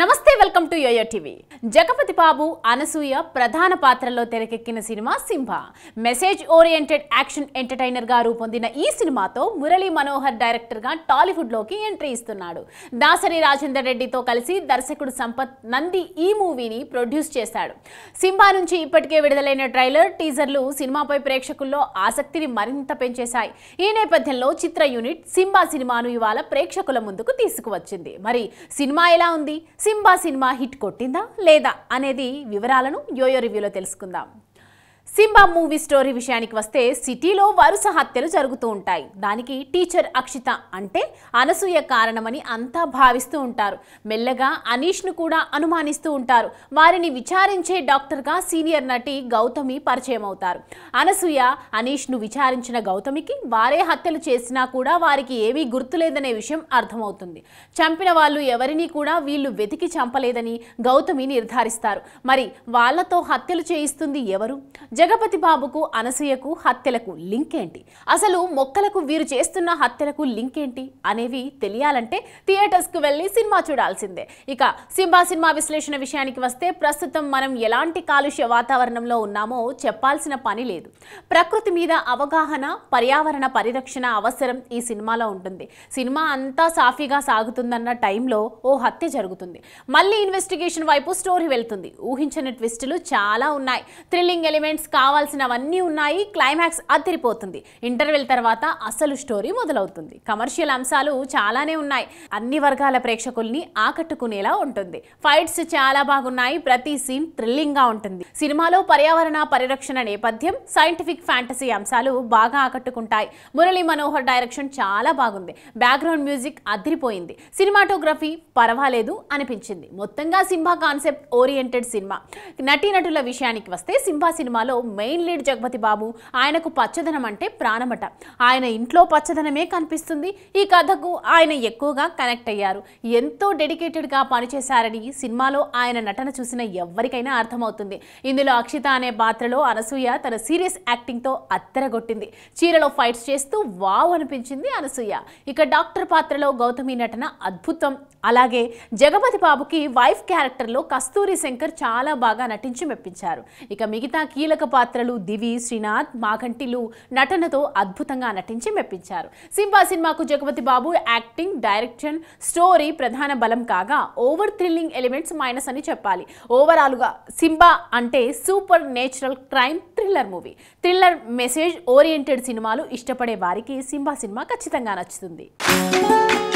నమస్తే welcome to YoYo TV Jagapathi Babu Anasuya ప్రధాన పాత్రలో తెరకెక్కిన cinema Simha message oriented action entertainer గా రూపొందిన ఈ సినిమాతో మురళీ మనోహర్ డైరెక్టర్ గా టాలీవుడ్ లోకి ఎంట్రీ ఇస్తున్నాడు దాసరి రాజేందర్ రెడ్డితో కలిసి దర్శకుడు సంపత్ నంది ఈ మూవీని ప్రొడ్యూస్ చేశాడు సింహా నుంచి ఇప్పటికే విడుదలైన ట్రైలర్ టీజర్లు సినిమాపై ప్రేక్షకుల్లో ఆసక్తిని మరింత పెంచేశాయి ఈ నేపథ్యంలో చిత్ర యూనిట్ సింబా సినిమాను ఇవాళ ప్రేక్షకుల ముందుకు తీసుకువచ్చింది మరి సినిమా ఎలా ఉంది సింబా సినిమా హిట్ కొట్టిందా లేదా అనేది వివరాలను యోయో రివ్యూలో తెలుసుకుందాం సింబా మూవీ స్టోరీ విషయానికి వస్తే సిటీలో వరుస హత్యలు జరుగుతూ ఉంటాయి దానికి టీచర్ అక్షిత అంటే అనసూయ కారణమని అంతా భావిస్తూ ఉంటారు మెల్లగా అనీష్ను కూడా అనుమానిస్తూ ఉంటారు వారిని విచారించే డాక్టర్గా సీనియర్ నటి గౌతమి పరిచయం అవుతారు అనసూయ అనీష్ను విచారించిన గౌతమికి వారే హత్యలు చేసినా కూడా వారికి ఏమీ గుర్తులేదనే విషయం అర్థమవుతుంది చంపిన వాళ్ళు ఎవరిని కూడా వీళ్ళు వెతికి చంపలేదని గౌతమి నిర్ధారిస్తారు మరి వాళ్లతో హత్యలు చేయిస్తుంది ఎవరు జగపతి బాబుకు అనసూయకు హత్యలకు లింక్ ఏంటి అసలు మొక్కలకు వీరు చేస్తున్న హత్యలకు లింక్ ఏంటి అనేవి తెలియాలంటే థియేటర్స్కు వెళ్ళి సినిమా చూడాల్సిందే ఇక సింబా సినిమా విశ్లేషణ విషయానికి వస్తే ప్రస్తుతం మనం ఎలాంటి కాలుష్య వాతావరణంలో ఉన్నామో చెప్పాల్సిన పని లేదు ప్రకృతి మీద అవగాహన పర్యావరణ పరిరక్షణ అవసరం ఈ సినిమాలో ఉంటుంది సినిమా అంతా సాఫీగా సాగుతుందన్న టైంలో ఓ హత్య జరుగుతుంది మళ్ళీ ఇన్వెస్టిగేషన్ వైపు స్టోరీ వెళ్తుంది ఊహించని ట్విస్టులు చాలా ఉన్నాయి థ్రిల్లింగ్ ఎలిమెంట్స్ ఎలిమెంట్స్ కావాల్సినవన్నీ ఉన్నాయి క్లైమాక్స్ అదిరిపోతుంది ఇంటర్వెల్ తర్వాత అసలు స్టోరీ మొదలవుతుంది కమర్షియల్ అంశాలు చాలానే ఉన్నాయి అన్ని వర్గాల ప్రేక్షకుల్ని ఆకట్టుకునేలా ఉంటుంది ఫైట్స్ చాలా బాగున్నాయి ప్రతి సీన్ థ్రిల్లింగ్గా ఉంటుంది సినిమాలో పర్యావరణ పరిరక్షణ నేపథ్యం సైంటిఫిక్ ఫ్యాంటసీ అంశాలు బాగా ఆకట్టుకుంటాయి మురళీ మనోహర్ డైరెక్షన్ చాలా బాగుంది బ్యాక్గ్రౌండ్ మ్యూజిక్ అదిరిపోయింది సినిమాటోగ్రఫీ పర్వాలేదు అనిపించింది మొత్తంగా సింహా కాన్సెప్ట్ ఓరియంటెడ్ సినిమా నటీనటుల విషయానికి వస్తే సింహా సినిమాలో సినిమాలో మెయిన్ లీడ్ జగపతి బాబు ఆయనకు పచ్చదనం అంటే ప్రాణమట ఆయన ఇంట్లో పచ్చదనమే కనిపిస్తుంది ఈ కథకు ఆయన ఎక్కువగా కనెక్ట్ అయ్యారు ఎంతో డెడికేటెడ్గా పనిచేశారని సినిమాలో ఆయన నటన చూసిన ఎవరికైనా అర్థమవుతుంది ఇందులో అక్షిత అనే పాత్రలో అనసూయ తన సీరియస్ యాక్టింగ్తో అత్తరగొట్టింది చీరలో ఫైట్స్ చేస్తూ వావ్ అనిపించింది అనసూయ ఇక డాక్టర్ పాత్రలో గౌతమి నటన అద్భుతం అలాగే జగపతి బాబుకి వైఫ్ క్యారెక్టర్లో కస్తూరి శంకర్ చాలా బాగా నటించి మెప్పించారు ఇక మిగతా కీలక కీలక పాత్రలు దివి శ్రీనాథ్ మాఘంటిలు నటనతో అద్భుతంగా నటించి మెప్పించారు సింబా సినిమాకు Jagapathi Babu acting direction story ప్రధాన బలం కాగా ఓవర్ థ్రిల్లింగ్ ఎలిమెంట్స్ మైనస్ అని చెప్పాలి ఓవరాల్గా సింబా అంటే supernatural crime thriller movie thriller message oriented సినిమాలు ఇష్టపడే వారికి సింబా సినిమా ఖచ్చితంగా నచ్చుతుంది